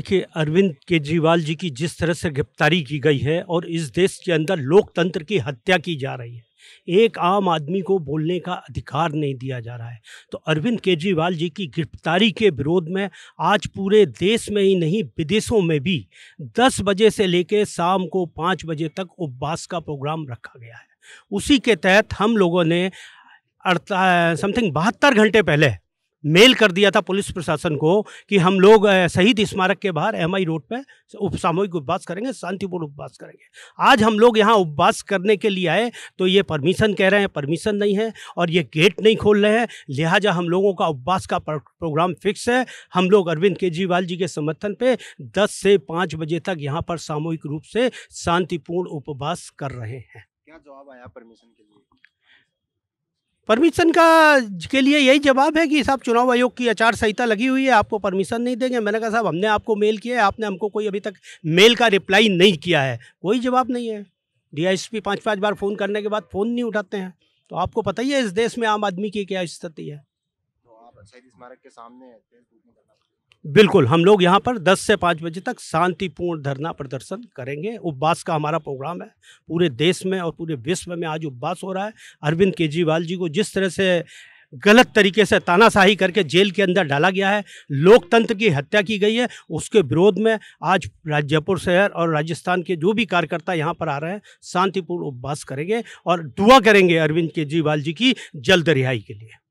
देखिए अरविंद केजरीवाल जी की जिस तरह से गिरफ्तारी की गई है और इस देश के अंदर लोकतंत्र की हत्या की जा रही है एक आम आदमी को बोलने का अधिकार नहीं दिया जा रहा है तो अरविंद केजरीवाल जी की गिरफ्तारी के विरोध में आज पूरे देश में ही नहीं विदेशों में भी 10 बजे से लेकर शाम को 5 बजे तक उपवास का प्रोग्राम रखा गया है उसी के तहत हम लोगों ने समथिंग बहत्तर घंटे पहले मेल कर दिया था पुलिस प्रशासन को कि हम लोग शहीद स्मारक के बाहर एम आई रोड पर उप सामूहिक उपवास करेंगे शांतिपूर्ण उपवास करेंगे आज हम लोग यहाँ उपवास करने के लिए आए तो ये परमिशन कह रहे हैं परमिशन नहीं है और ये गेट नहीं खोल रहे हैं लिहाजा हम लोगों का उपवास का प्रोग्राम फिक्स है हम लोग अरविंद केजरीवाल जी के समर्थन पर दस से पाँच बजे तक यहाँ पर सामूहिक रूप से शांतिपूर्ण उपवास कर रहे हैं क्या जवाब आया परमिशन के लिए परमिशन का के लिए यही जवाब है कि साहब चुनाव आयोग की आचार संहिता लगी हुई है आपको परमिशन नहीं देंगे मैंने कहा साहब हमने आपको मेल किया है आपने हमको कोई अभी तक मेल का रिप्लाई नहीं किया है कोई जवाब नहीं है डीआईएसपी पाँच पाँच बार फ़ोन करने के बाद फ़ोन नहीं उठाते हैं तो आपको पता ही है इस देश में आम आदमी की क्या स्थिति है तो आप के सामने बिल्कुल हम लोग यहाँ पर 10 से 5 बजे तक शांतिपूर्ण धरना प्रदर्शन करेंगे उपवास का हमारा प्रोग्राम है पूरे देश में और पूरे विश्व में आज उपवास हो रहा है अरविंद केजरीवाल जी को जिस तरह से गलत तरीके से तानाशाही करके जेल के अंदर डाला गया है लोकतंत्र की हत्या की गई है उसके विरोध में आज जयपुर शहर और राजस्थान के जो भी कार्यकर्ता यहाँ पर आ रहे हैं शांतिपूर्ण उपवास करेंगे और दुआ करेंगे अरविंद केजरीवाल जी की जल्द रिहाई के लिए